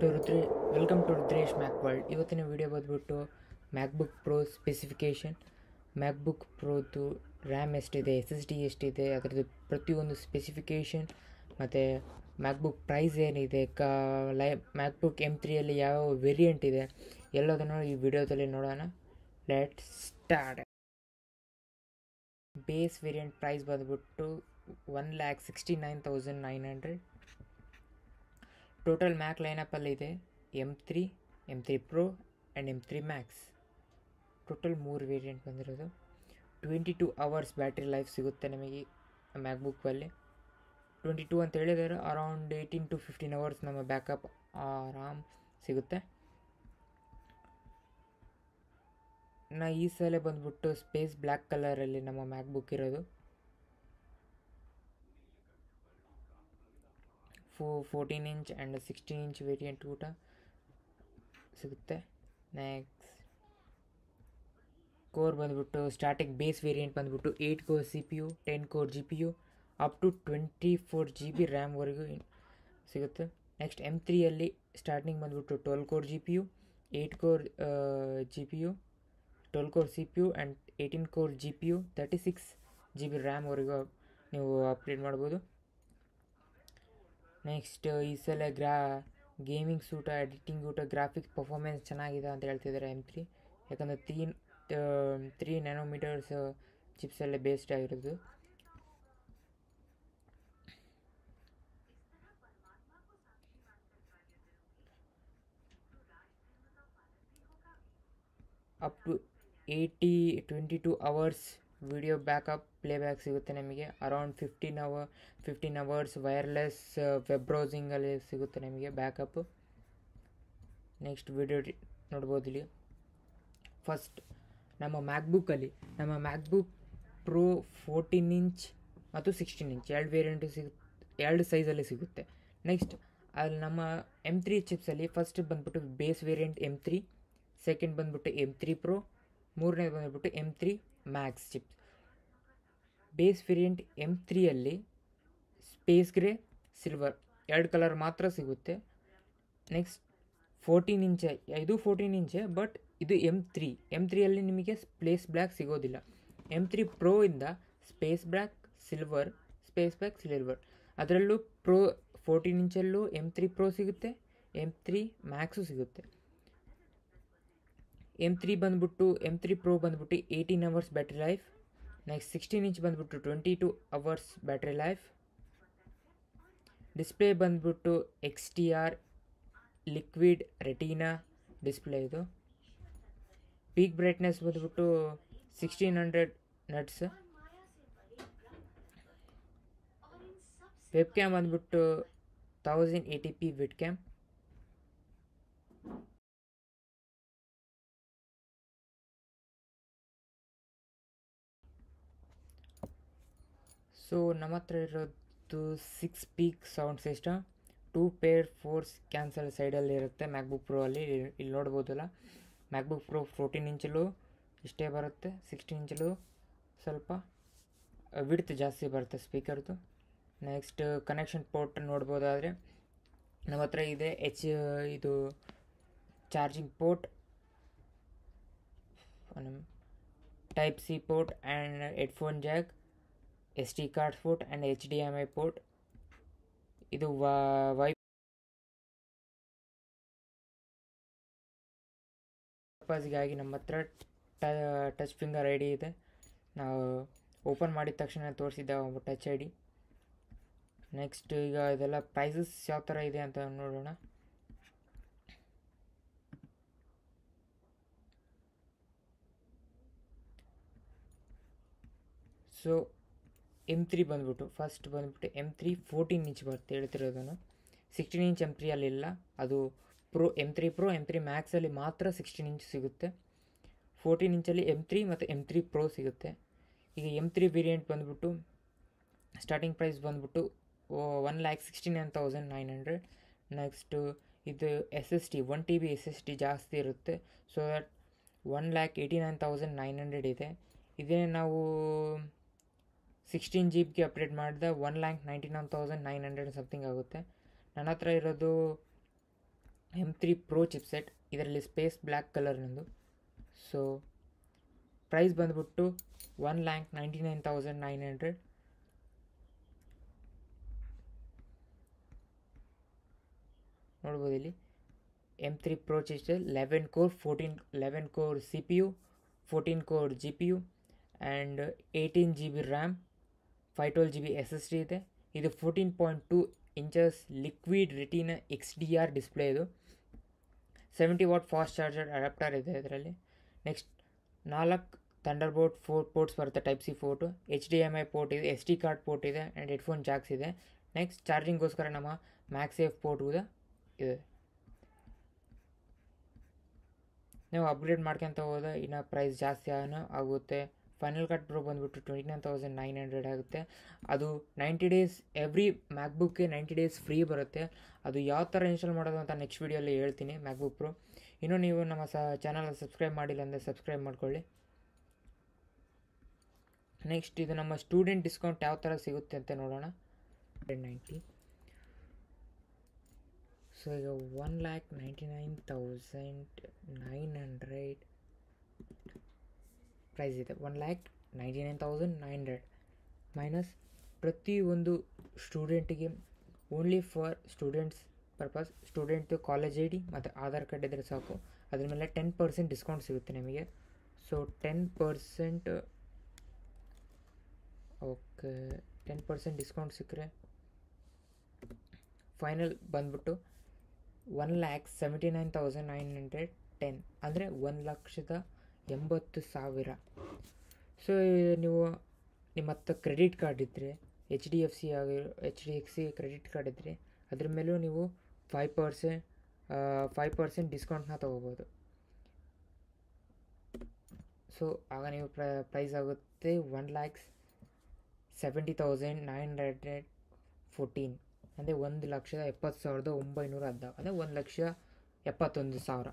to three welcome to ದ್ರೇಶ್ Mac World ಇವತ್ತಿನ video ಬಂದ್ಬಿಟ್ಟು ಮ್ಯಾಕ್ಬುಕ್ ಪ್ರೋ ಸ್ಪೆಸಿಫಿಕೇಷನ್ ಮ್ಯಾಕ್ಬುಕ್ ಪ್ರೋದು ರ್ಯಾಮ್ ಎಷ್ಟಿದೆ ಎಸ್ ಎಸ್ ಡಿ ಎಷ್ಟಿದೆ ಅದರದ್ದು ಪ್ರತಿಯೊಂದು ಸ್ಪೆಸಿಫಿಕೇಷನ್ ಮತ್ತು ಮ್ಯಾಕ್ಬುಕ್ ಪ್ರೈಸ್ ಏನಿದೆ ಕ ಲೈ ಮ್ಯಾಕ್ಬುಕ್ ಎಮ್ ತ್ರೀಯಲ್ಲಿ ಯಾವ ವೇರಿಯಂಟ್ ಇದೆ ಎಲ್ಲದನ್ನು ಈ ವಿಡಿಯೋದಲ್ಲಿ ನೋಡೋಣ let start base variant price ಬಂದುಬಿಟ್ಟು one lakh sixty nine thousand nine hundred total Mac ಇದೆ M three M three Pro and M three Max total ಮೂರು ವೇರಿಯಂಟ್ ಬಂದಿರೋದು twenty two hours battery life ಸಿಗುತ್ತೆ ನಮಗೆ ಮ್ಯಾಕ್ಬುಕ್ಕಲ್ಲಿ ಟ್ವೆಂಟಿ ಟೂ ಅಂತ ಹೇಳಿದರೆ around eighteen to fifteen hours ನಮ್ಮ backup ಆರಾಮ್ ಸಿಗುತ್ತೆ ನಾ ಈ ಸಲ ಬಂದ್ಬಿಟ್ಟು ಸ್ಪೇಸ್ ಬ್ಲ್ಯಾಕ್ ಕಲರಲ್ಲಿ ನಮ್ಮ ಮ್ಯಾಕ್ಬುಕ್ ಇರೋದು ಫೋ fourteen inch and sixteen inch variant ಕೂಡ ಸಿಗುತ್ತೆ ನೆಕ್ಸ್ಟ್ ಕೋರ್ ಬಂದ್ಬಿಟ್ಟು ಸ್ಟಾರ್ಟಿಂಗ್ ಬೇಸ್ ವೇರಿಯಂಟ್ ಬಂದ್ಬಿಟ್ಟು eight core C P U ten core G P U up to twenty four G B ರ್ಯಾಮ್ವರೆಗೂ ಸಿಗುತ್ತೆ ನೆಕ್ಸ್ಟ್ ಎಮ್ ತ್ರೀಯಲ್ಲಿ ಸ್ಟಾರ್ಟಿಂಗ್ ಬಂದ್ಬಿಟ್ಟು twelve core G P U eight core G P twelve core C P U and eighteen core G P U thirty six G B ರ್ಯಾಮ್ವರೆಗೂ ನೀವು update ಮಾಡ್ಬೋದು next ಈ ಸಲ ಗ್ರಾ ಗೇಮಿಂಗ್ ಸೂಟ ಎಡಿಟಿಂಗ್ ಊಟ ಗ್ರಾಫಿಕ್ ಪರ್ಫಾರ್ಮೆನ್ಸ್ ಚೆನ್ನಾಗಿದೆ ಅಂತ ಹೇಳ್ತಿದ್ದಾರೆ ಎಮ್ ತ್ರೀ ಯಾಕಂದರೆ ತ್ರೀ ತ್ರೀ ನ್ಯಾನೋಮೀಟರ್ಸ್ ಚಿಪ್ಸಲ್ಲೇ ಬೇಸ್ಡ್ ಆಗಿರೋದು up to eighty twenty two hours video backup playback ಸಿಗುತ್ತೆ ನಮಗೆ around fifteen hour fifteen hours wireless web ಬ್ರೌಸಿಂಗಲ್ಲಿ ಸಿಗುತ್ತೆ ನಿಮಗೆ ಬ್ಯಾಕಪ್ ನೆಕ್ಸ್ಟ್ ವಿಡಿಯೋ ನೋಡ್ಬೋದು ಇಲ್ಲಿ ಫಸ್ಟ್ ನಮ್ಮ ಮ್ಯಾಕ್ಬುಕ್ಕಲ್ಲಿ ನಮ್ಮ ಮ್ಯಾಕ್ಬುಕ್ ಪ್ರೋ ಫೋರ್ಟೀನ್ ಇಂಚ್ ಮತ್ತು ಸಿಕ್ಸ್ಟೀನ್ ಇಂಚ್ ಎರಡು ವೇರಿಯಂಟು ಸಿಗುತ್ತೆ ಎರಡು ಸೈಜಲ್ಲಿ ಸಿಗುತ್ತೆ ನೆಕ್ಸ್ಟ್ ಅಲ್ಲಿ ನಮ್ಮ ಎಮ್ ತ್ರೀ ಚಿಪ್ಸಲ್ಲಿ ಫಸ್ಟ್ ಬಂದ್ಬಿಟ್ಟು base variant M three second ಬಂದ್ಬಿಟ್ಟು ಎಮ್ ತ್ರೀ ಪ್ರೋ ಮೂರನೇದು ಬಂದುಬಿಟ್ಟು M three Max chip base variant M ತ್ರೀಯಲ್ಲಿ ಸ್ಪೇಸ್ ಗ್ರೇ ಸಿಲ್ವರ್ ಎರಡು ಕಲರ್ ಮಾತ್ರ ಸಿಗುತ್ತೆ ನೆಕ್ಸ್ಟ್ ಫೋರ್ಟೀನ್ ಇಂಚೆ ಇದು ಫೋರ್ಟೀನ್ ಇಂಚೆ ಬಟ್ ಇದು ಎಮ್ ತ್ರೀ ಎಮ್ ತ್ರೀಯಲ್ಲಿ ನಿಮಗೆ ಸ್ಪೇಸ್ ಬ್ಲ್ಯಾಕ್ ಸಿಗೋದಿಲ್ಲ ಎಮ್ ತ್ರೀ ಪ್ರೋ ಇಂದ space black silver space black silver ಅದರಲ್ಲೂ ಪ್ರೋ ಫೋರ್ಟೀನ್ ಇಂಚಲ್ಲೂ ಎಮ್ ತ್ರೀ ಪ್ರೋ ಸಿಗುತ್ತೆ ಎಮ್ ತ್ರೀ ಮ್ಯಾಕ್ಸು ಸಿಗುತ್ತೆ ಎಮ್ ತ್ರೀ ಬಂದ್ಬಿಟ್ಟು ಎಮ್ ತ್ರೀ ಪ್ರೋ ಬಂದ್ಬಿಟ್ಟು eighteen hours battery life next sixteen inch ಬಂದ್ಬಿಟ್ಟು twenty two hours battery life display ಬಂದ್ಬಿಟ್ಟು X D R Liquid Retina display ಇದು peak brightness ಬಂದ್ಬಿಟ್ಟು sixteen hundred nits webcam ಬಂದ್ಬಿಟ್ಟು thousand eighty P vid cam so ನಮ್ಮ ಹತ್ರ ಇರೋದು six peak sound system two pair force cancel ಸೈಡಲ್ಲಿ ಇರುತ್ತೆ MacBook Pro ಅಲ್ಲಿ ಇಲ್ಲಿ ನೋಡ್ಬೋದಲ್ಲ ಮ್ಯಾಕ್ಬುಕ್ ಪ್ರೋ ಫೋರ್ಟೀನ್ ಇಂಚಲು ಇಷ್ಟೇ ಬರುತ್ತೆ ಸಿಕ್ಸ್ಟೀನ್ ಇಂಚಲು ಸ್ವಲ್ಪ ವಿಡ್ತ್ ಜಾಸ್ತಿ ಬರುತ್ತೆ ಸ್ಪೀಕರ್ದು ನೆಕ್ಸ್ಟ್ ಕನೆಕ್ಷನ್ ಪೋರ್ಟ್ ನೋಡ್ಬೋದಾದರೆ ನಮ್ಮ ಹತ್ರ ಇದೆ ಎಚ್ ಇದು charging port type C port and headphone jack S D card port and H D M I port ಇದು ವೈ ಪರ್ಪಸ್ಗಾಗಿ ನಮ್ಮ ಹತ್ರ ಟಚ್ ಫಿಂಗರ್ ಐ ಡಿ ಇದೆ ನಾವು ಓಪನ್ ಮಾಡಿದ ತಕ್ಷಣ ತೋರಿಸಿದ್ದೆ ಟಚ್ ಐ ಡಿ ನೆಕ್ಸ್ಟ್ ಈಗ ಇದೆಲ್ಲ ಪ್ರೈಸಸ್ ಯಾವ ಥರ ಇದೆ ಅಂತ ನೋಡೋಣ ಸೊ ಎಮ್ ತ್ರೀ ಬಂದುಬಿಟ್ಟು ಫಸ್ಟ್ ಬಂದುಬಿಟ್ಟು ಎಮ್ ತ್ರೀ ಫೋರ್ಟೀನ್ ಇಂಚ್ ಬರುತ್ತೆ ಹೇಳ್ತಿರೋದನ್ನು ಸಿಕ್ಸ್ಟೀನ್ ಇಂಚ್ ಎಮ್ ಅಲ್ಲಿಲ್ಲ ಅದು Pro M three Pro M three ಮ್ಯಾಕ್ಸಲ್ಲಿ ಮಾತ್ರ ಸಿಕ್ಸ್ಟೀನ್ ಇಂಚ್ ಸಿಗುತ್ತೆ ಫೋರ್ಟೀನ್ ಇಂಚಲ್ಲಿ ಎಮ್ ತ್ರೀ ಮತ್ತು ಎಮ್ ತ್ರೀ ಪ್ರೊ ಸಿಗುತ್ತೆ ಈಗ ಎಮ್ ತ್ರೀ ವೇರಿಯಂಟ್ ಬಂದುಬಿಟ್ಟು ಸ್ಟಾರ್ಟಿಂಗ್ ಪ್ರೈಸ್ ಬಂದುಬಿಟ್ಟು one lakh sixty nine thousand nine hundred next ಇದು S S D one T B S S D ಜಾಸ್ತಿ ಇರುತ್ತೆ so that one lakh eighty nine thousand nine hundred ಇದೆ ಇದೇ ನಾವು ಸಿಕ್ಸ್ಟೀನ್ ಜಿ ಬಿಗೆ update ಮಾಡಿದೆ one lakh ninety nine thousand nine hundred something ಆಗುತ್ತೆ ನನ್ನ ಹತ್ರ ಇರೋದು ಎಮ್ ತ್ರೀ ಪ್ರೋ ಚಿಪ್ಸೆಟ್ ಇದರಲ್ಲಿ ಸ್ಪೇಸ್ ಬ್ಲ್ಯಾಕ್ ಕಲರ್ನದು ಸೊ ಪ್ರೈಸ್ ಬಂದುಬಿಟ್ಟು one lakh ninety nine thousand nine hundred ನೋಡ್ಬೋದು ಇಲ್ಲಿ M three Pro chipset eleven core fourteen eleven core C P U fourteen core G P U and eighteen G B RAM five twelve G B S S D ಇದೆ ಇದು fourteen point two inches Liquid Retina X D R display ಇದು seventy watt fast charger adapter ಇದೆ ಇದರಲ್ಲಿ next ನಾಲ್ಕು Thunderbolt four ports ಬರುತ್ತೆ type C port H D M I port ಇದೆ S D card port ಇದೆ and headphone jacks ಇದೆ next ಚಾರ್ಜಿಂಗೋಸ್ಕರ ನಮ್ಮ ಮ್ಯಾಕ್ಸೇಫ್ ಪೋರ್ಟ್ ಕೂಡ ಇದೆ ನೀವು ಅಪ್ಗ್ರೇಡ್ ಮಾಡ್ಕೊತ ಹೋದ ಇನ್ನು ಪ್ರೈಸ್ ಜಾಸ್ತಿ ಆಗುತ್ತೆ ಫೈನಲ್ ಕಟ್ ಪ್ರೋ ಬಂದುಬಿಟ್ಟು twenty nine thousand nine hundred ಆಗುತ್ತೆ ಅದು ನೈಂಟಿ ಡೇಸ್ ಎವ್ರಿ ಮ್ಯಾಕ್ಬುಕ್ಗೆ ನೈಂಟಿ ಡೇಸ್ ಫ್ರೀ ಬರುತ್ತೆ ಅದು ಯಾವ ಥರ ಇನ್ಸ್ಟಾಲ್ ಮಾಡೋದು ಅಂತ ನೆಕ್ಸ್ಟ್ ವೀಡಿಯೋಲ್ಲಿ ಹೇಳ್ತೀನಿ ಮ್ಯಾಕ್ಬುಕ್ ಪ್ರೋ ಇನ್ನೂ ನೀವು ನಮ್ಮ ಸ ಚಾನಲ್ ಸಬ್ಸ್ಕ್ರೈಬ್ ಮಾಡಿಲ್ಲ ಅಂದರೆ ಸಬ್ಸ್ಕ್ರೈಬ್ ಮಾಡ್ಕೊಳ್ಳಿ ನೆಕ್ಸ್ಟ್ ಇದು ನಮ್ಮ ಸ್ಟೂಡೆಂಟ್ ಡಿಸ್ಕೌಂಟ್ ಯಾವ ಥರ ಸಿಗುತ್ತೆ ಅಂತ ನೋಡೋಣ ಹಂಡ್ರೆಡ್ ನೈಂಟಿ ಸೊ ಈಗ one lakh ninety nine thousand nine hundred price ಇದೆ one lakh ninety nine thousand nine hundred minus ಪ್ರತಿಯೊಂದು ಸ್ಟೂಡೆಂಟಿಗೆ only for students purpose student college I D ಮತ್ತು ಆಧಾರ್ ಕಾರ್ಡ್ ಇದ್ದರೆ ಸಾಕು ಅದ್ರ ಮೇಲೆ ಟೆನ್ ಪರ್ಸೆಂಟ್ ಡಿಸ್ಕೌಂಟ್ ಸಿಗುತ್ತೆ ನಿಮಗೆ so ten percent okay ten percent discount ಸಿಕ್ಕರೆ ಫೈನಲ್ ಬಂದ್ಬಿಟ್ಟು one lakh seventy nine thousand nine hundred ten ಅಂದರೆ ಒಂದು ಲಕ್ಷದ ಎಂಬತ್ತು ಸಾವಿರ ಸೊ ನೀವು ನಿಮ್ಮ ಹತ್ರ ಕ್ರೆಡಿಟ್ ಕಾರ್ಡ್ ಇದ್ದರೆ ಎಚ್ ಡಿ ಎಫ್ ಸಿ ಆಗಿ H D F C credit card ಇದ್ದರೆ ಅದ್ರ ಮೇಲೂ ನೀವು ಫೈವ್ ಪರ್ಸೆಂಟ್ ಫೈವ್ ಪರ್ಸೆಂಟ್ ಡಿಸ್ಕೌಂಟ್ನ ತೊಗೋಬೋದು ಸೊ ಆಗ ನೀವು ಪ್ರೈಸ್ ಆಗುತ್ತೆ one lakhs seventy thousand nine hundred fourteen ಅಂದರೆ ಒಂದು ಲಕ್ಷದ ಎಪ್ಪತ್ತು ಸಾವಿರದ ಒಂಬೈನೂರ ಹದಿನಾಲ್ಕು ಅಂದರೆ ಒಂದು ಲಕ್ಷ ಎಪ್ಪತ್ತೊಂದು ಸಾವಿರ